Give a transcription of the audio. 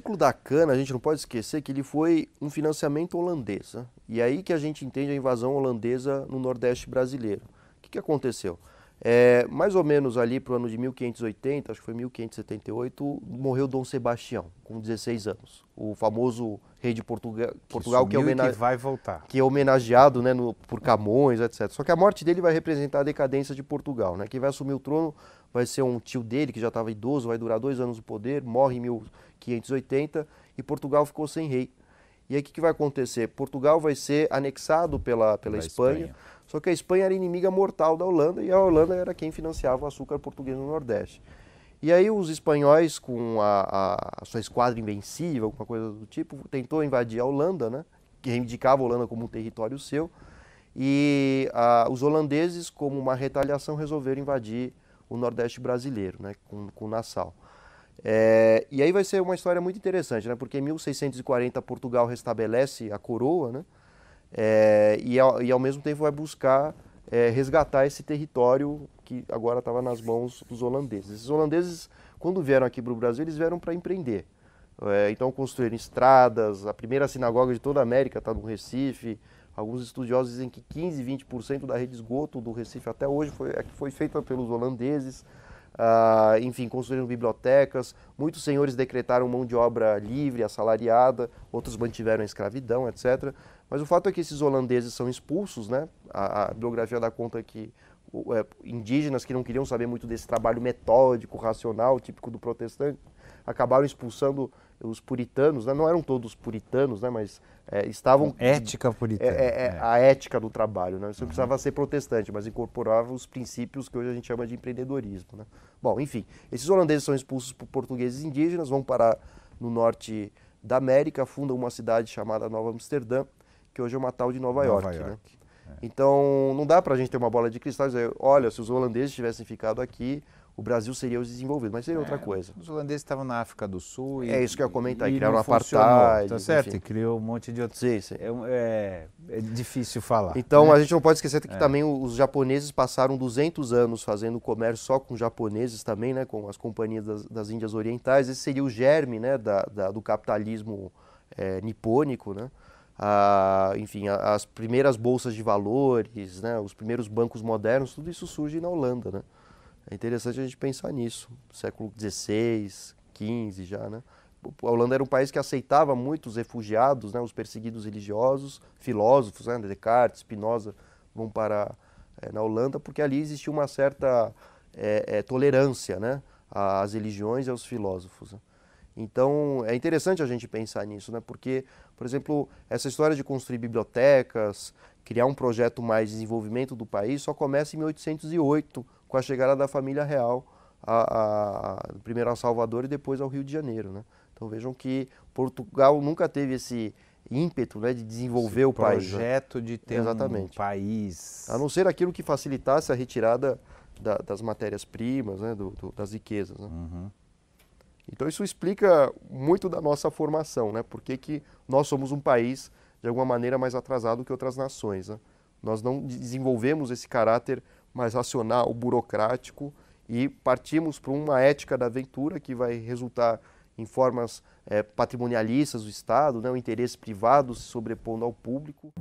ciclo da cana, a gente não pode esquecer que ele foi um financiamento holandês. Né? E aí que a gente entende a invasão holandesa no Nordeste brasileiro. O que, que aconteceu? É, mais ou menos ali para o ano de 1580, acho que foi 1578, morreu Dom Sebastião, com 16 anos. O famoso rei de Portuga Portugal, que, é que, é homenage... que vai voltar. que é homenageado né, no, por Camões, etc. Só que a morte dele vai representar a decadência de Portugal. Né? Quem vai assumir o trono vai ser um tio dele, que já estava idoso, vai durar dois anos no poder, morre em 1580 e Portugal ficou sem rei e aí o que, que, vai acontecer? Portugal vai ser anexado pela, pela, Espanha, Espanha, só que a Espanha era inimiga mortal da Holanda e a Holanda era quem financiava o açúcar português no Nordeste. E aí os espanhóis, com a, a, a sua esquadra invencível, alguma coisa do tipo, tentou invadir a Holanda, né? que reivindicava a Holanda como um território seu, e os holandeses, como uma retaliação, resolveram invadir o Nordeste brasileiro, né, com, com Nassau. É, e aí vai ser uma história muito interessante, né? Porque em 1640 Portugal restabelece a coroa, né? É, e, ao, e, ao, mesmo tempo vai buscar é, resgatar esse território que agora estava nas mãos dos holandeses. Esses holandeses, quando vieram aqui para o Brasil, eles vieram para empreender. É, então construíram estradas, a primeira sinagoga de toda a América está no Recife. Alguns estudiosos dizem que 15, 20% da rede de esgoto do Recife até hoje foi, é foi feita pelos holandeses. Ah, enfim, construíram bibliotecas, muitos senhores decretaram mão de obra livre, assalariada, outros mantiveram a escravidão, etc. Mas o fato é que esses holandeses são expulsos, né? A, a biografia dá conta que é, indígenas que não queriam saber muito desse trabalho metódico, racional, típico do protestante, acabaram expulsando os puritanos, né? não eram todos puritanos, né? mas é, estavam... Ética puritana. É é, é, é, a ética do trabalho. Né? Você uhum. precisava ser protestante, mas incorporava os princípios que hoje a gente chama de empreendedorismo. Né? Bom, enfim, esses holandeses são expulsos por portugueses indígenas, vão parar no norte da América, fundam uma cidade chamada Nova Amsterdã, que hoje é uma tal de Nova, Nova York. Né. York. Né? Então, não dá para a gente ter uma bola de cristal e é, dizer, olha, se os holandeses tivessem ficado aqui, o Brasil seria os desenvolvidos, mas seria é, outra coisa. Os holandeses estavam na África do Sul e. É isso que eu ia comentar, e criaram um apartheid. Tá certo, enfim. e criou um monte de outros. Sim, sim. É, é, é difícil falar. Então né? a gente não pode esquecer que é. também os japoneses passaram 200 anos fazendo comércio só com japoneses também, né, com as companhias das, das Índias Orientais. Esse seria o germe né, da, da do capitalismo é, nipônico, né? Ah, enfim, as primeiras bolsas de valores, né, os primeiros bancos modernos, tudo isso surge na Holanda, né? É interessante a gente pensar nisso. Século XVI, XV já, né? A Holanda era um país que aceitava muitos refugiados, né, os perseguidos religiosos, filósofos, né, Descartes, Spinoza, vão para é, eh, na Holanda, porque ali existia uma certa é, é, tolerância né, às religiões e aos filósofos. Né. Então, é interessante a gente pensar nisso, né, porque, por exemplo, essa história de construir bibliotecas, criar um projeto mais de desenvolvimento do país, só começa em 1808, com a chegada da família real a, a, primeiro ao Salvador e depois ao Rio de Janeiro. Né? Então vejam que Portugal nunca teve esse ímpeto né, de desenvolver esse o projeto país. Né? projeto de ter Exatamente. um país. A não ser aquilo que facilitasse a retirada da, das matérias-primas, né, do, do, das riquezas. Né? Uhum. Então isso explica muito da nossa formação, né? que nós somos um país, de alguma maneira, mais atrasado que outras nações. Né? Nós não desenvolvemos esse caráter mais racional, burocrático e partimos para uma ética da aventura que vai resultar em formas é, patrimonialistas do Estado, né, o interesse privado se sobrepondo ao público.